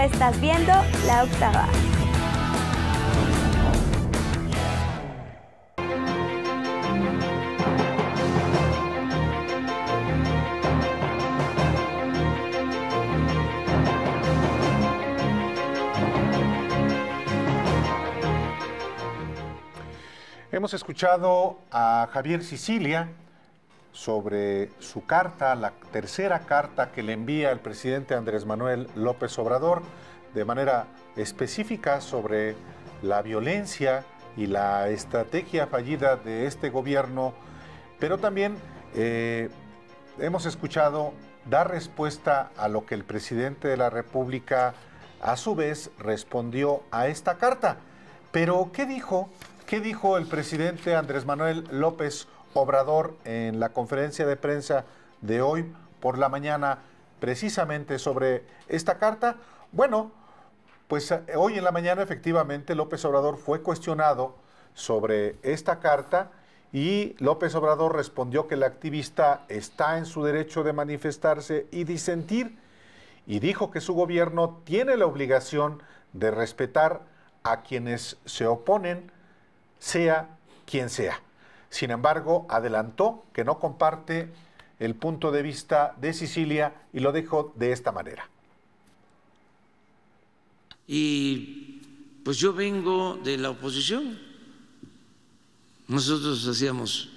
estás viendo La Octava. Hemos escuchado a Javier Sicilia, sobre su carta, la tercera carta que le envía el presidente Andrés Manuel López Obrador, de manera específica sobre la violencia y la estrategia fallida de este gobierno, pero también eh, hemos escuchado dar respuesta a lo que el presidente de la República a su vez respondió a esta carta. Pero, ¿qué dijo? ¿Qué dijo el presidente Andrés Manuel López Obrador en la conferencia de prensa de hoy por la mañana precisamente sobre esta carta? Bueno, pues eh, hoy en la mañana efectivamente López Obrador fue cuestionado sobre esta carta y López Obrador respondió que la activista está en su derecho de manifestarse y disentir y dijo que su gobierno tiene la obligación de respetar a quienes se oponen, sea quien sea. Sin embargo, adelantó que no comparte el punto de vista de Sicilia y lo dejó de esta manera. Y pues yo vengo de la oposición. Nosotros hacíamos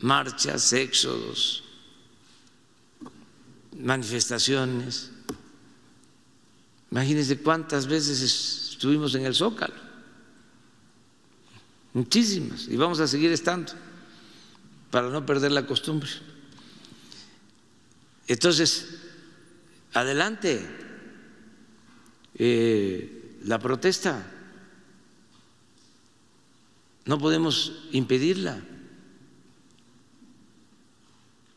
marchas, éxodos, manifestaciones. Imagínense cuántas veces estuvimos en el Zócalo muchísimas, y vamos a seguir estando para no perder la costumbre. Entonces, adelante eh, la protesta, no podemos impedirla.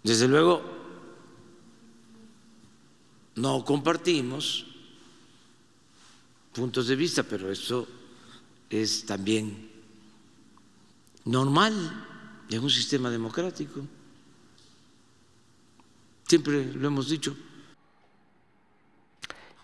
Desde luego, no compartimos puntos de vista, pero eso es también normal en un sistema democrático. Siempre lo hemos dicho.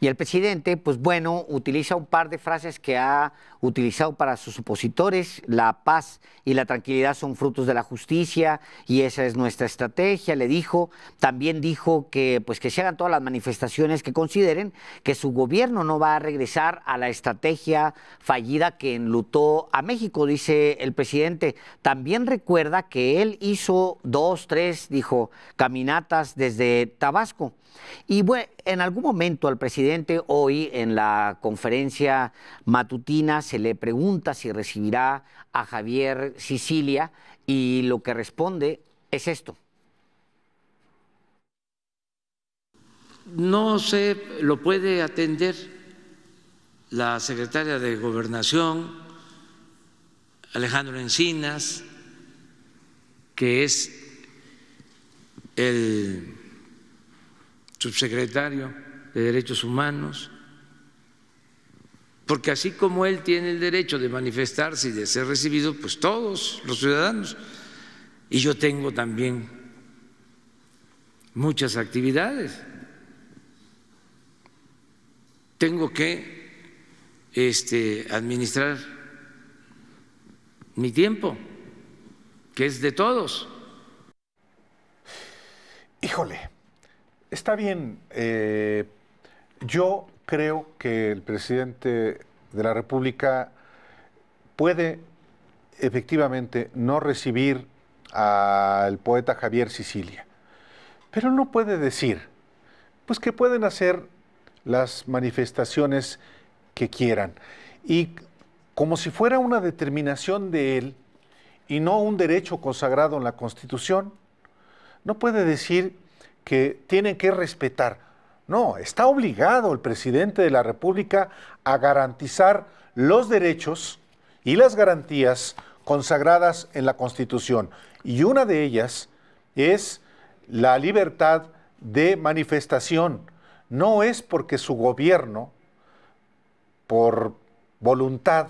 Y el presidente, pues bueno, utiliza un par de frases que ha utilizado para sus opositores. La paz y la tranquilidad son frutos de la justicia y esa es nuestra estrategia, le dijo. También dijo que pues que se hagan todas las manifestaciones que consideren que su gobierno no va a regresar a la estrategia fallida que enlutó a México, dice el presidente. También recuerda que él hizo dos, tres, dijo, caminatas desde Tabasco. Y bueno, en algún momento al presidente hoy en la conferencia matutina se le pregunta si recibirá a Javier Sicilia y lo que responde es esto. No se lo puede atender la secretaria de Gobernación, Alejandro Encinas, que es el subsecretario de Derechos Humanos, porque así como él tiene el derecho de manifestarse y de ser recibido, pues todos los ciudadanos. Y yo tengo también muchas actividades. Tengo que este, administrar mi tiempo, que es de todos. Híjole. Está bien. Eh, yo creo que el presidente de la República puede efectivamente no recibir al poeta Javier Sicilia, pero no puede decir, pues que pueden hacer las manifestaciones que quieran. Y como si fuera una determinación de él y no un derecho consagrado en la Constitución, no puede decir que tienen que respetar. No, está obligado el presidente de la República a garantizar los derechos y las garantías consagradas en la Constitución. Y una de ellas es la libertad de manifestación. No es porque su gobierno, por voluntad,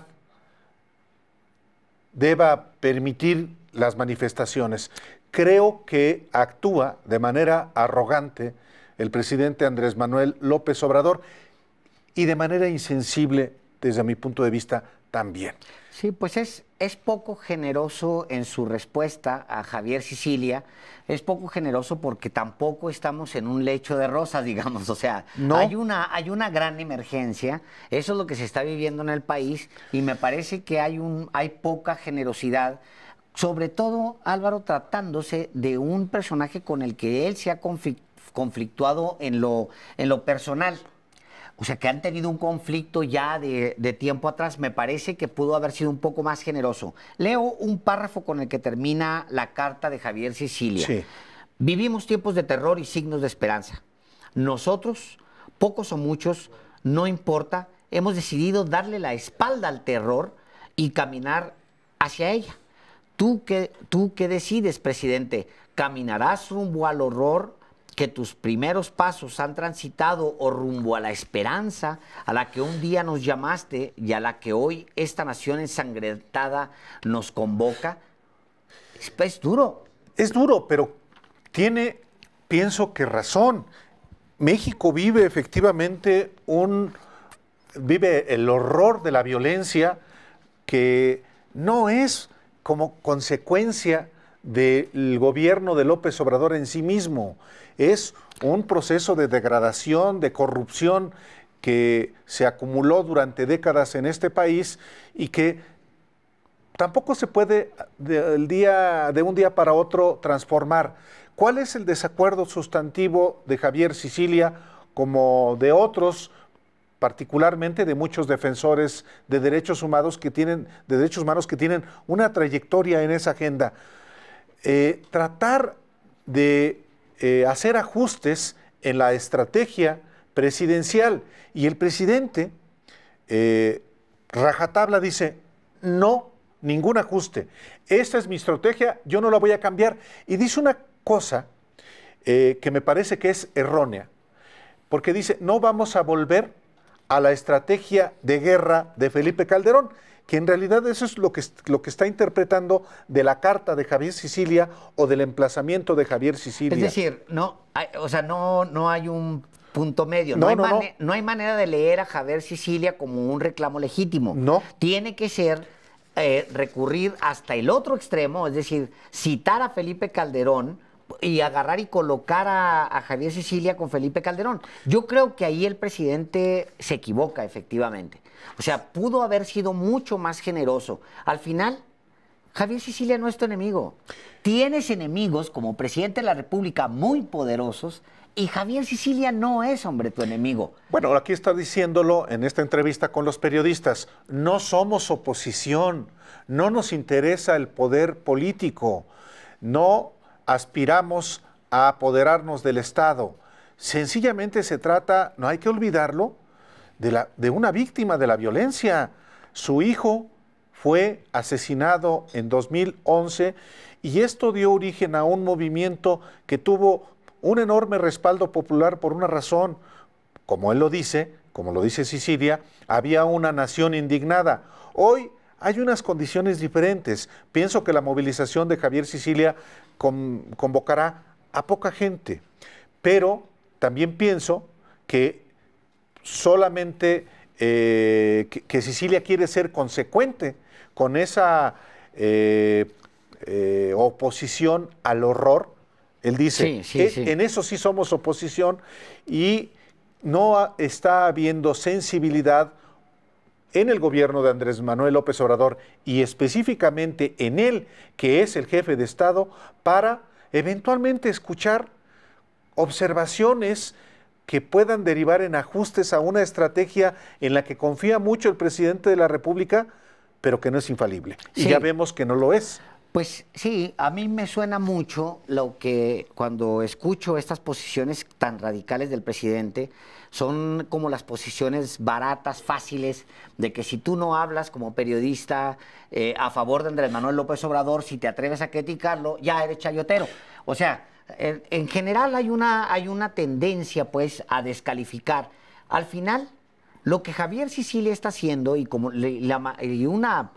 deba permitir las manifestaciones, creo que actúa de manera arrogante el presidente Andrés Manuel López Obrador y de manera insensible, desde mi punto de vista, también. Sí, pues es, es poco generoso en su respuesta a Javier Sicilia, es poco generoso porque tampoco estamos en un lecho de rosas, digamos, o sea, no. hay, una, hay una gran emergencia, eso es lo que se está viviendo en el país y me parece que hay, un, hay poca generosidad sobre todo, Álvaro, tratándose de un personaje con el que él se ha conflictuado en lo, en lo personal. O sea, que han tenido un conflicto ya de, tiempo atrás. Me parece que pudo haber sido un poco más generoso. Leo un párrafo con el que termina la carta de Javier Sicilia. Vivimos tiempos de terror y signos de esperanza. Nosotros, pocos o muchos, no importa, hemos decidido darle la espalda al terror y caminar hacia ella. ¿Tú qué, ¿Tú qué decides, presidente? ¿Caminarás rumbo al horror que tus primeros pasos han transitado o rumbo a la esperanza a la que un día nos llamaste y a la que hoy esta nación ensangrentada nos convoca? Es, es duro. Es duro, pero tiene, pienso que razón. México vive efectivamente un, vive el horror de la violencia que no es como consecuencia del gobierno de López Obrador en sí mismo. Es un proceso de degradación, de corrupción que se acumuló durante décadas en este país y que tampoco se puede de, día, de un día para otro transformar. ¿Cuál es el desacuerdo sustantivo de Javier Sicilia como de otros particularmente de muchos defensores de derechos humanos que tienen, derechos humanos que tienen una trayectoria en esa agenda. Eh, tratar de eh, hacer ajustes en la estrategia presidencial. Y el presidente, eh, rajatabla, dice, no, ningún ajuste. Esta es mi estrategia, yo no la voy a cambiar. Y dice una cosa que me parece que es errónea, porque dice, no vamos a volver a la estrategia de guerra de Felipe Calderón, que en realidad eso es lo que, lo que está interpretando de la carta de Javier Sicilia o del emplazamiento de Javier Sicilia. Es decir, no, hay, o sea, no, no hay un punto medio. No, hay manera de leer a Javier Sicilia como un reclamo legítimo. No. Tiene que ser eh, recurrir hasta el otro extremo, es decir, citar a Felipe Calderón y agarrar y colocar a, Javier Sicilia con Felipe Calderón. Yo creo que ahí el presidente se equivoca, efectivamente. O sea, pudo haber sido mucho más generoso. Al final, Javier Sicilia no es tu enemigo. Tienes enemigos como presidente de la República muy poderosos y Javier Sicilia no es, hombre, tu enemigo. Bueno, aquí está diciéndolo en esta entrevista con los periodistas. No somos oposición, no nos interesa el poder político, no aspiramos a apoderarnos del Estado. Sencillamente se trata, no hay que olvidarlo, de, una víctima de la violencia. Su hijo fue asesinado en 2011 y esto dio origen a un movimiento que tuvo un enorme respaldo popular por una razón, como él lo dice, como lo dice Sicilia, había una nación indignada. Hoy hay unas condiciones diferentes. Pienso que la movilización de Javier Sicilia convocará a poca gente, pero también pienso que solamente eh, que, Sicilia quiere ser consecuente con esa eh, eh, oposición al horror. Él dice, que en eso sí somos oposición y no está habiendo sensibilidad en el gobierno de Andrés Manuel López Obrador y específicamente en él, que es el jefe de Estado, para eventualmente escuchar observaciones que puedan derivar en ajustes a una estrategia en la que confía mucho el presidente de la República, pero que no es infalible. Y ya vemos que no lo es. Pues sí, a mí me suena mucho lo que cuando escucho estas posiciones tan radicales del presidente, son como las posiciones baratas, fáciles, de que si tú no hablas como periodista eh, a favor de Andrés Manuel López Obrador, si te atreves a criticarlo, ya eres chayotero. O sea, en, general hay una, hay una tendencia pues a descalificar. Al final, lo que Javier Sicilia está haciendo y, como, y una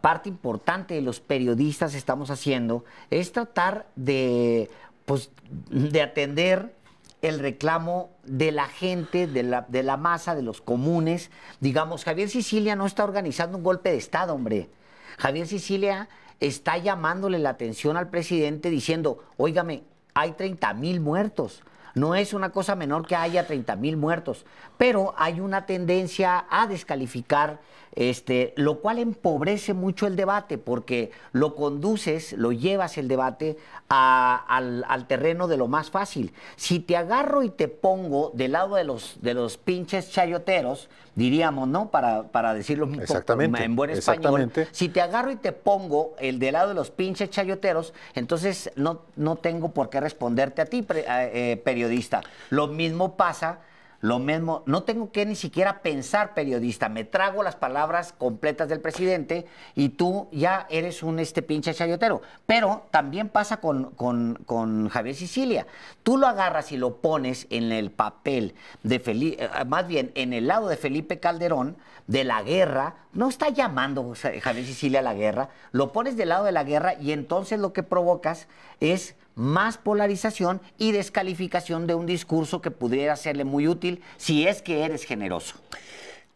parte importante de los periodistas estamos haciendo es tratar de, pues, de atender el reclamo de la gente, de la, de la masa, de los comunes. Digamos, Javier Sicilia no está organizando un golpe de Estado, hombre. Javier Sicilia está llamándole la atención al presidente diciendo, óigame, hay 30 mil muertos. No es una cosa menor que haya 30 mil muertos, pero hay una tendencia a descalificar este, lo cual empobrece mucho el debate porque lo conduces, lo llevas el debate al, terreno de lo más fácil. Si te agarro y te pongo del lado de los, de los pinches chayoteros, diríamos, ¿no? Para, para decirlo un en buen español. Si te agarro y te pongo el del lado de los pinches chayoteros, entonces no, no tengo por qué responderte a ti, eh, periodista. Lo mismo pasa lo mismo, no tengo que ni siquiera pensar periodista, me trago las palabras completas del presidente y tú ya eres un este pinche chayotero. Pero también pasa con, con, Javier Sicilia. Tú lo agarras y lo pones en el papel de eh, más bien en el lado de Felipe Calderón, de la guerra, no está llamando Javier Sicilia a la guerra, lo pones del lado de la guerra y entonces lo que provocas es más polarización y descalificación de un discurso que pudiera serle muy útil si es que eres generoso.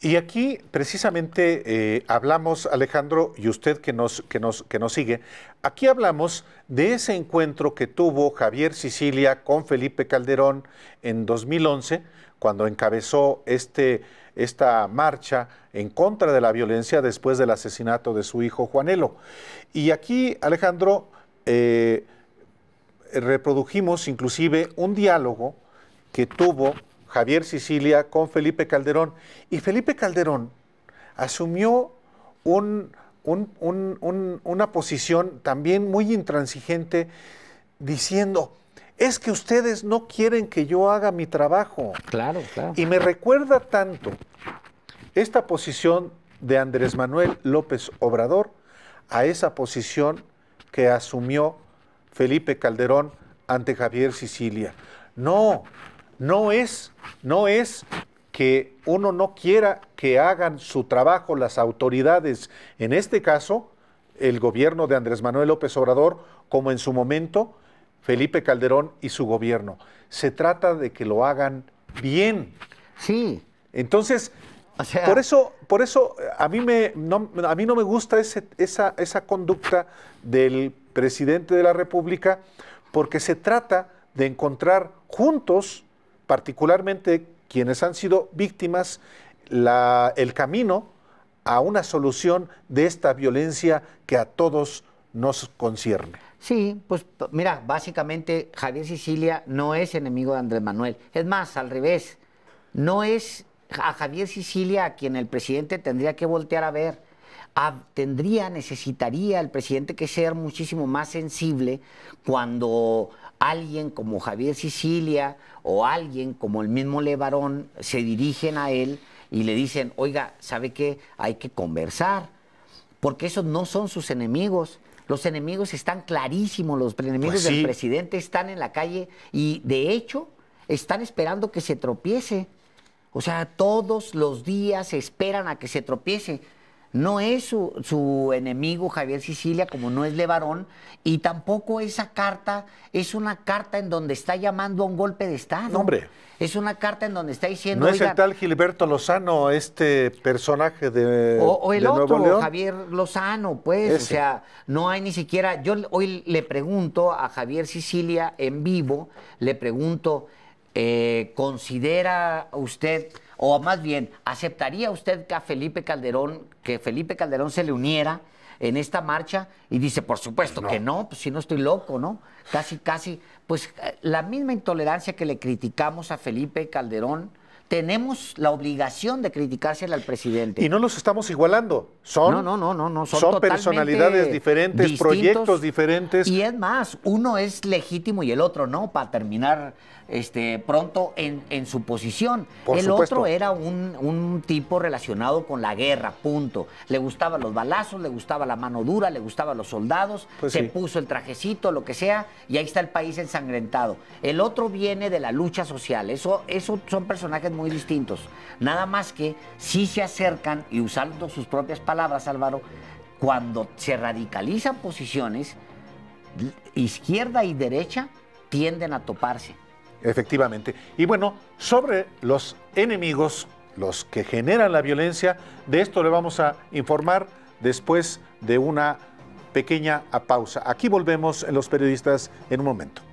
Y aquí precisamente eh, hablamos, Alejandro, y usted que nos, que, nos, que nos sigue, aquí hablamos de ese encuentro que tuvo Javier Sicilia con Felipe Calderón en 2011, cuando encabezó este, esta marcha en contra de la violencia después del asesinato de su hijo Juanelo. Y aquí, Alejandro, eh, reprodujimos inclusive un diálogo que tuvo Javier Sicilia con Felipe Calderón. Y Felipe Calderón asumió una posición también muy intransigente diciendo, es que ustedes no quieren que yo haga mi trabajo. Claro, claro. Y me recuerda tanto esta posición de Andrés Manuel López Obrador a esa posición que asumió Felipe Calderón ante Javier Sicilia. No, no es, no es que uno no quiera que hagan su trabajo las autoridades, en este caso el gobierno de Andrés Manuel López Obrador, como en su momento Felipe Calderón y su gobierno. Se trata de que lo hagan bien. Sí. Entonces, por eso, por eso eh, a mí me no, a mí no me gusta esa, esa conducta del presidente de la República, porque se trata de encontrar juntos, particularmente quienes han sido víctimas, la, el camino a una solución de esta violencia que a todos nos concierne. Sí, pues mira, básicamente Javier Sicilia no es enemigo de Andrés Manuel. Es más, al revés, no es a Javier Sicilia a quien el presidente tendría que voltear a ver tendría, necesitaría el presidente que ser muchísimo más sensible cuando alguien como Javier Sicilia o alguien como el mismo Levarón se dirigen a él y le dicen, oiga, ¿sabe qué? Hay que conversar, porque esos no son sus enemigos. Los enemigos están clarísimos, los enemigos pues del presidente están en la calle y de hecho están esperando que se tropiece. O sea, todos los días esperan a que se tropiece. No es su, enemigo Javier Sicilia, como no es Levarón, y tampoco esa carta es una carta en donde está llamando a un golpe de Estado. hombre. Es una carta en donde está diciendo. No es el tal Gilberto Lozano, este personaje de. O, el otro, Javier Lozano, pues. O sea, no hay ni siquiera. Yo hoy le pregunto a Javier Sicilia en vivo, le pregunto, eh, ¿considera usted o más bien, ¿aceptaría usted que a Felipe Calderón, que Felipe Calderón se le uniera en esta marcha? Y dice, por supuesto pues que no, pues si no estoy loco, ¿no? Casi, casi, pues eh, la misma intolerancia que le criticamos a Felipe Calderón tenemos la obligación de criticársela al presidente. Y no los estamos igualando. Son, no, no, no, no, Son, personalidades diferentes, proyectos diferentes. Y es más, uno es legítimo y el otro no, para terminar este, pronto en, su posición. el otro era un, tipo relacionado con la guerra, punto. Le gustaban los balazos, le gustaba la mano dura, le gustaban los soldados, pues se puso el trajecito, lo que sea, y ahí está el país ensangrentado. El otro viene de la lucha social. Eso, eso son personajes muy muy distintos. Nada más que si se acercan, y usando sus propias palabras, Álvaro, cuando se radicalizan posiciones, izquierda y derecha tienden a toparse. Efectivamente. Y bueno, sobre los enemigos, los que generan la violencia, de esto le vamos a informar después de una pequeña pausa. Aquí volvemos en los periodistas en un momento.